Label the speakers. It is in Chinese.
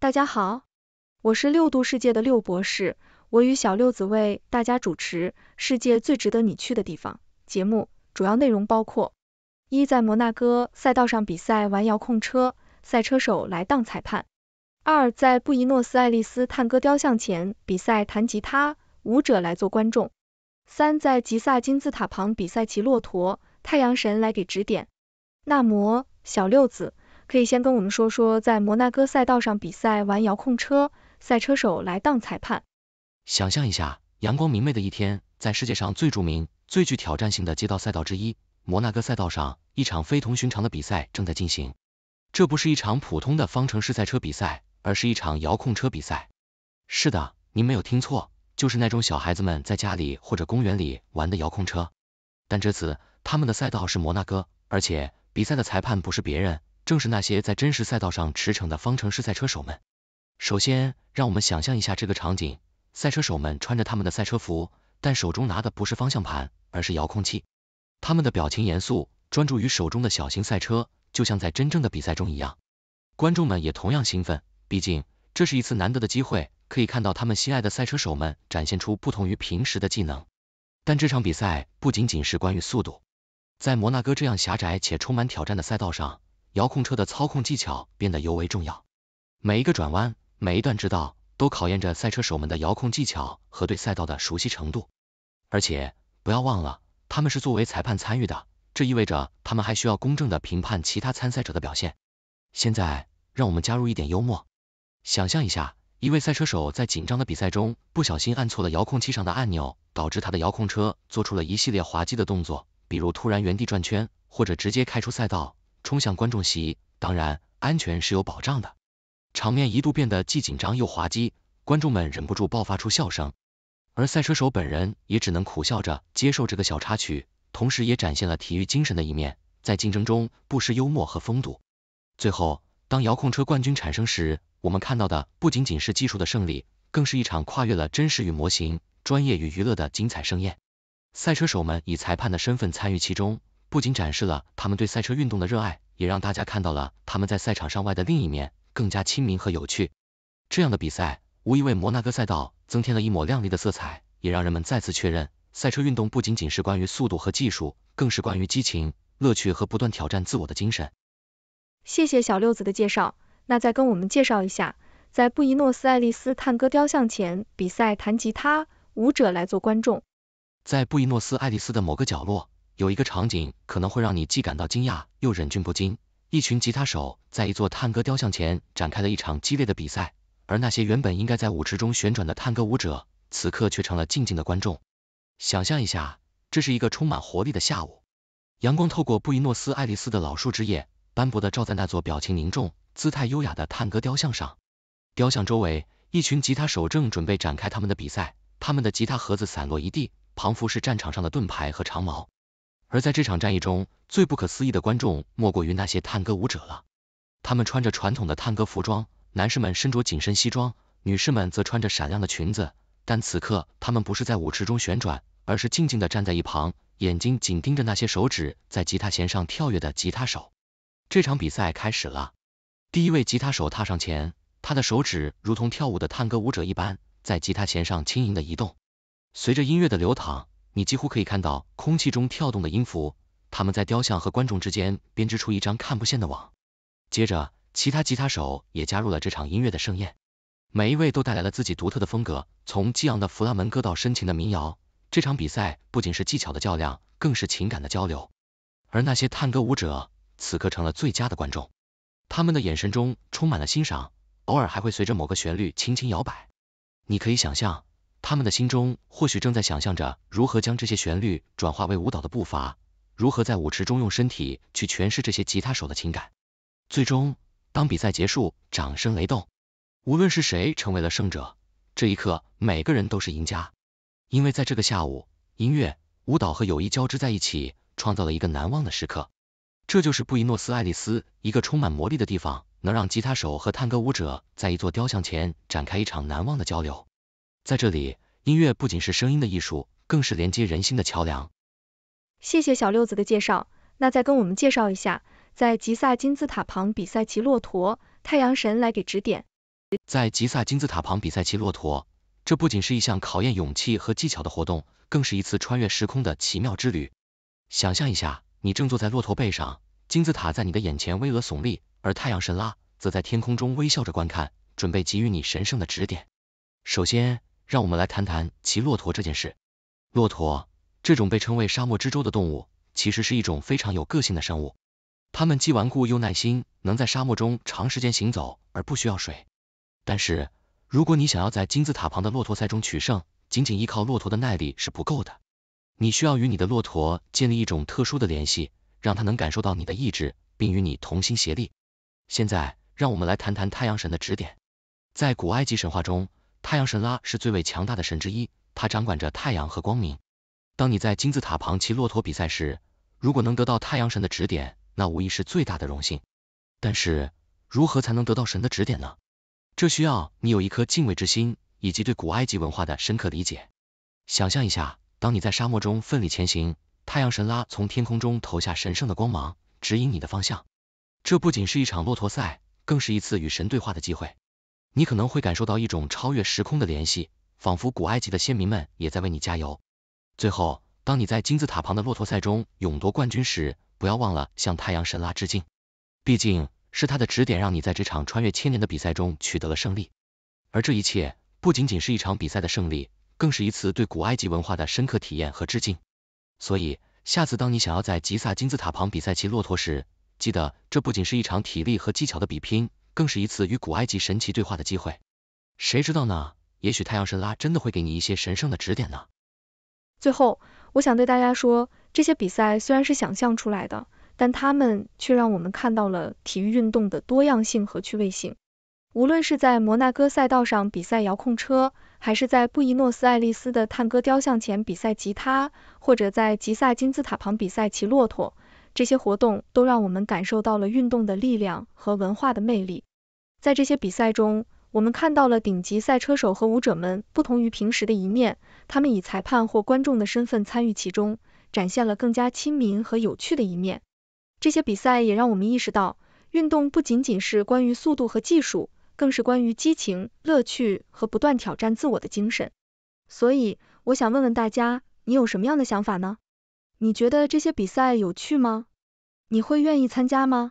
Speaker 1: 大家好，我是六度世界的六博士，我与小六子为大家主持《世界最值得你去的地方》节目。主要内容包括：一、在摩纳哥赛道上比赛玩遥控车，赛车手来当裁判；二、在布宜诺斯艾利斯探戈雕像前比赛弹吉他，舞者来做观众；三、在吉萨金字塔旁比赛骑骆驼，太阳神来给指点。那摩小六子。可以先跟我们说说，在摩纳哥赛道上比赛玩遥控车，赛车手来当裁判。
Speaker 2: 想象一下，阳光明媚的一天，在世界上最著名、最具挑战性的街道赛道之一——摩纳哥赛道上，一场非同寻常的比赛正在进行。这不是一场普通的方程式赛车比赛，而是一场遥控车比赛。是的，您没有听错，就是那种小孩子们在家里或者公园里玩的遥控车。但这次他们的赛道是摩纳哥，而且比赛的裁判不是别人。正是那些在真实赛道上驰骋的方程式赛车手们。首先，让我们想象一下这个场景：赛车手们穿着他们的赛车服，但手中拿的不是方向盘，而是遥控器。他们的表情严肃，专注于手中的小型赛车，就像在真正的比赛中一样。观众们也同样兴奋，毕竟这是一次难得的机会，可以看到他们心爱的赛车手们展现出不同于平时的技能。但这场比赛不仅仅是关于速度，在摩纳哥这样狭窄且充满挑战的赛道上。遥控车的操控技巧变得尤为重要，每一个转弯，每一段直道都考验着赛车手们的遥控技巧和对赛道的熟悉程度。而且不要忘了，他们是作为裁判参与的，这意味着他们还需要公正地评判其他参赛者的表现。现在让我们加入一点幽默，想象一下，一位赛车手在紧张的比赛中不小心按错了遥控器上的按钮，导致他的遥控车做出了一系列滑稽的动作，比如突然原地转圈，或者直接开出赛道。冲向观众席，当然安全是有保障的。场面一度变得既紧张又滑稽，观众们忍不住爆发出笑声，而赛车手本人也只能苦笑着接受这个小插曲，同时也展现了体育精神的一面，在竞争中不失幽默和风度。最后，当遥控车冠军产生时，我们看到的不仅仅是技术的胜利，更是一场跨越了真实与模型、专业与娱乐的精彩盛宴。赛车手们以裁判的身份参与其中。不仅展示了他们对赛车运动的热爱，也让大家看到了他们在赛场上外的另一面，更加亲民和有趣。这样的比赛无疑为摩纳哥赛道增添了一抹亮丽的色彩，也让人们再次确认，赛车运动不仅仅是关于速度和技术，更是关于激情、乐趣和不断挑战自我的精神。
Speaker 1: 谢谢小六子的介绍，那再跟我们介绍一下，在布宜诺斯艾利斯探戈雕像前比赛弹吉他，舞者来做观众。
Speaker 2: 在布宜诺斯艾利斯的某个角落。有一个场景可能会让你既感到惊讶又忍俊不禁：一群吉他手在一座探戈雕像前展开了一场激烈的比赛，而那些原本应该在舞池中旋转的探戈舞者，此刻却成了静静的观众。想象一下，这是一个充满活力的下午，阳光透过布宜诺斯艾利斯的老树枝叶，斑驳地照在那座表情凝重、姿态优雅的探戈雕像上。雕像周围，一群吉他手正准备展开他们的比赛，他们的吉他盒子散落一地，仿佛是战场上的盾牌和长矛。而在这场战役中，最不可思议的观众莫过于那些探戈舞者了。他们穿着传统的探戈服装，男士们身着紧身西装，女士们则穿着闪亮的裙子。但此刻，他们不是在舞池中旋转，而是静静的站在一旁，眼睛紧盯着那些手指在吉他弦上跳跃的吉他手。这场比赛开始了，第一位吉他手踏上前，他的手指如同跳舞的探戈舞者一般，在吉他弦上轻盈的移动。随着音乐的流淌。你几乎可以看到空气中跳动的音符，他们在雕像和观众之间编织出一张看不见的网。接着，其他吉他手也加入了这场音乐的盛宴，每一位都带来了自己独特的风格，从激昂的弗拉门戈到深情的民谣。这场比赛不仅是技巧的较量，更是情感的交流。而那些探戈舞者此刻成了最佳的观众，他们的眼神中充满了欣赏，偶尔还会随着某个旋律轻轻摇摆。你可以想象。他们的心中或许正在想象着如何将这些旋律转化为舞蹈的步伐，如何在舞池中用身体去诠释这些吉他手的情感。最终，当比赛结束，掌声雷动，无论是谁成为了胜者，这一刻每个人都是赢家，因为在这个下午，音乐、舞蹈和友谊交织在一起，创造了一个难忘的时刻。这就是布宜诺斯艾利斯，一个充满魔力的地方，能让吉他手和探戈舞者在一座雕像前展开一场难忘的交流。在这里，音乐不仅是声音的艺术，更是连接人心的桥梁。
Speaker 1: 谢谢小六子的介绍，那再跟我们介绍一下，在吉萨金字塔旁比赛骑骆驼，太阳神来给指点。
Speaker 2: 在吉萨金字塔旁比赛骑骆驼，这不仅是一项考验勇气和技巧的活动，更是一次穿越时空的奇妙之旅。想象一下，你正坐在骆驼背上，金字塔在你的眼前巍峨耸立，而太阳神拉则在天空中微笑着观看，准备给予你神圣的指点。首先，让我们来谈谈骑骆驼这件事。骆驼这种被称为沙漠之舟的动物，其实是一种非常有个性的生物。它们既顽固又耐心，能在沙漠中长时间行走而不需要水。但是，如果你想要在金字塔旁的骆驼赛中取胜，仅仅依靠骆驼的耐力是不够的。你需要与你的骆驼建立一种特殊的联系，让它能感受到你的意志，并与你同心协力。现在，让我们来谈谈太阳神的指点。在古埃及神话中，太阳神拉是最为强大的神之一，他掌管着太阳和光明。当你在金字塔旁骑骆驼比赛时，如果能得到太阳神的指点，那无疑是最大的荣幸。但是，如何才能得到神的指点呢？这需要你有一颗敬畏之心，以及对古埃及文化的深刻理解。想象一下，当你在沙漠中奋力前行，太阳神拉从天空中投下神圣的光芒，指引你的方向。这不仅是一场骆驼赛，更是一次与神对话的机会。你可能会感受到一种超越时空的联系，仿佛古埃及的先民们也在为你加油。最后，当你在金字塔旁的骆驼赛中勇夺冠军时，不要忘了向太阳神拉致敬，毕竟是他的指点让你在这场穿越千年的比赛中取得了胜利。而这一切不仅仅是一场比赛的胜利，更是一次对古埃及文化的深刻体验和致敬。所以，下次当你想要在吉萨金字塔旁比赛骑骆驼时，记得这不仅是一场体力和技巧的比拼。更是一次与古埃及神奇对话的机会，谁知道呢？也许太阳神拉真的会给你一些神圣的指点呢。
Speaker 1: 最后，我想对大家说，这些比赛虽然是想象出来的，但他们却让我们看到了体育运动的多样性和趣味性。无论是在摩纳哥赛道上比赛遥控车，还是在布宜诺斯艾利斯的探戈雕像前比赛吉他，或者在吉萨金字塔旁比赛骑骆驼，这些活动都让我们感受到了运动的力量和文化的魅力。在这些比赛中，我们看到了顶级赛车手和舞者们不同于平时的一面，他们以裁判或观众的身份参与其中，展现了更加亲民和有趣的一面。这些比赛也让我们意识到，运动不仅仅是关于速度和技术，更是关于激情、乐趣和不断挑战自我的精神。所以，我想问问大家，你有什么样的想法呢？你觉得这些比赛有趣吗？你会愿意参加吗？